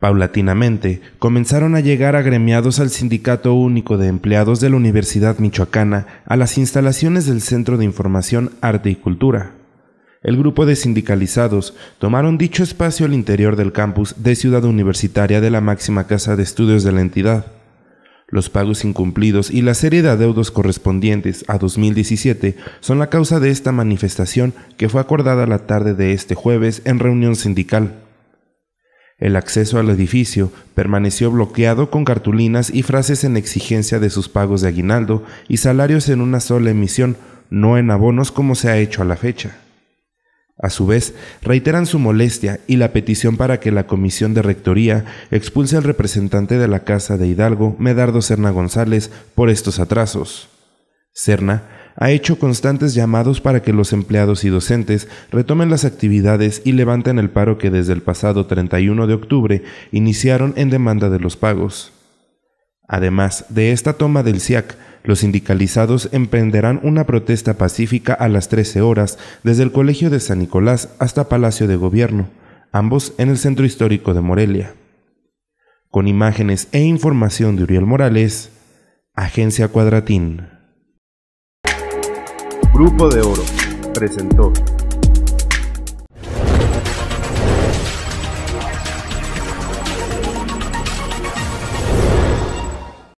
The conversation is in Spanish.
Paulatinamente, comenzaron a llegar agremiados al Sindicato Único de Empleados de la Universidad Michoacana a las instalaciones del Centro de Información, Arte y Cultura. El grupo de sindicalizados tomaron dicho espacio al interior del campus de Ciudad Universitaria de la máxima casa de estudios de la entidad. Los pagos incumplidos y la serie de adeudos correspondientes a 2017 son la causa de esta manifestación que fue acordada la tarde de este jueves en reunión sindical. El acceso al edificio permaneció bloqueado con cartulinas y frases en exigencia de sus pagos de aguinaldo y salarios en una sola emisión, no en abonos como se ha hecho a la fecha. A su vez, reiteran su molestia y la petición para que la Comisión de Rectoría expulse al representante de la Casa de Hidalgo, Medardo Serna González, por estos atrasos. Serna ha hecho constantes llamados para que los empleados y docentes retomen las actividades y levanten el paro que desde el pasado 31 de octubre iniciaron en demanda de los pagos. Además de esta toma del SIAC, los sindicalizados emprenderán una protesta pacífica a las 13 horas desde el Colegio de San Nicolás hasta Palacio de Gobierno, ambos en el centro histórico de Morelia. Con imágenes e información de Uriel Morales, Agencia Cuadratín. Grupo de Oro presentó